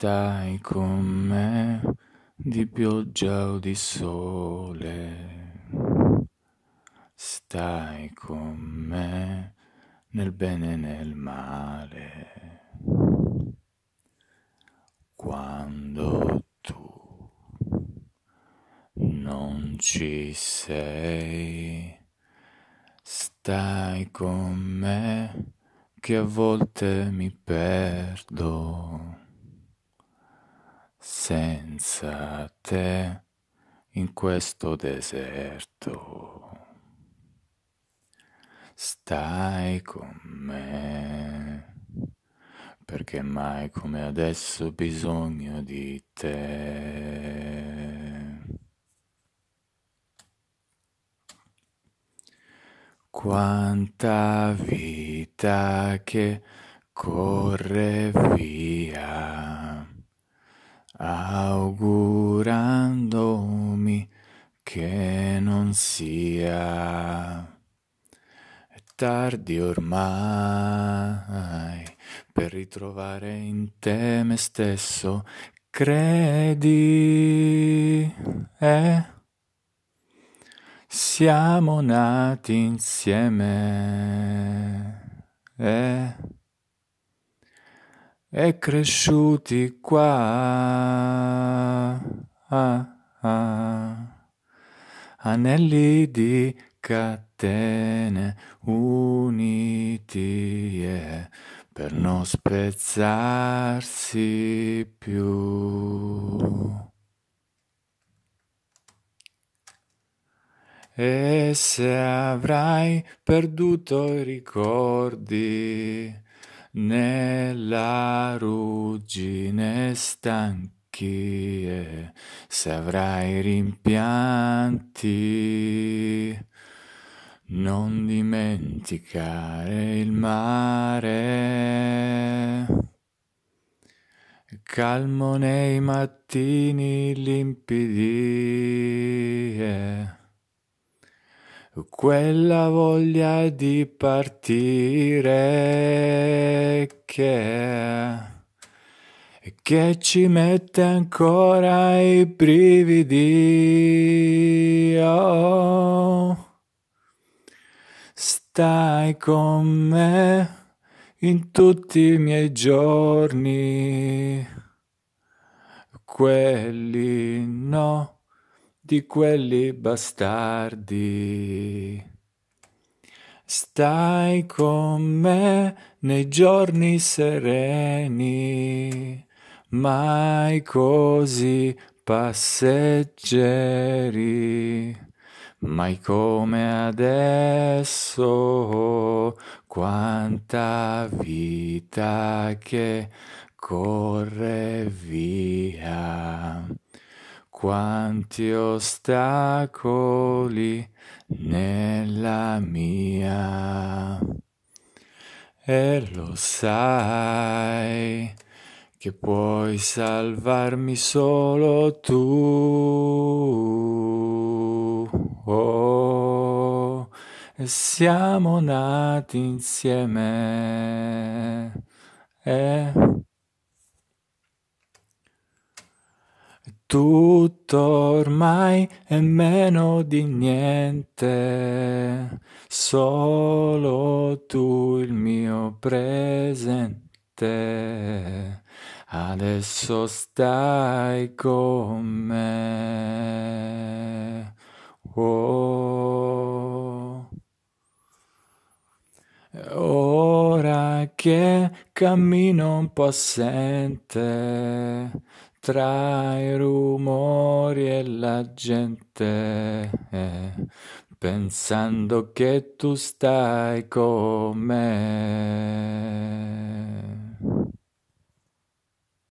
stai con me di pioggia o di sole. Stai con me nel bene e nel male. Quando tu non ci sei, stai con me che a volte mi perdo senza te in questo deserto. Stai con me, perché mai come adesso ho bisogno di te. Quanta vita che corre via augurandomi che non sia tardi ormai per ritrovare in te me stesso, credi, eh? Siamo nati insieme, eh? e cresciuti qua. Ah, ah. Anelli di catene uniti yeah, per non spezzarsi più. E se avrai perduto i ricordi, nella ruggine stanchi e se avrai rimpianti non dimenticare il mare calmo nei mattini limpidi e eh quella voglia di partire che, che ci mette ancora i brividi. Oh, stai con me in tutti i miei giorni, quelli no tutti quelli bastardi. Stai con me nei giorni sereni, mai così passeggeri. Mai come adesso, quanta vita che corre via. Quanti ostacoli nella mia. E lo sai che puoi salvarmi solo tu. Oh, e siamo nati insieme. Eh. Tutto ormai è meno di niente, solo tu il mio presente, adesso stai con me. Oh. Ora che cammino un po' assente, tra i rumori e la gente, eh, pensando che tu stai con me.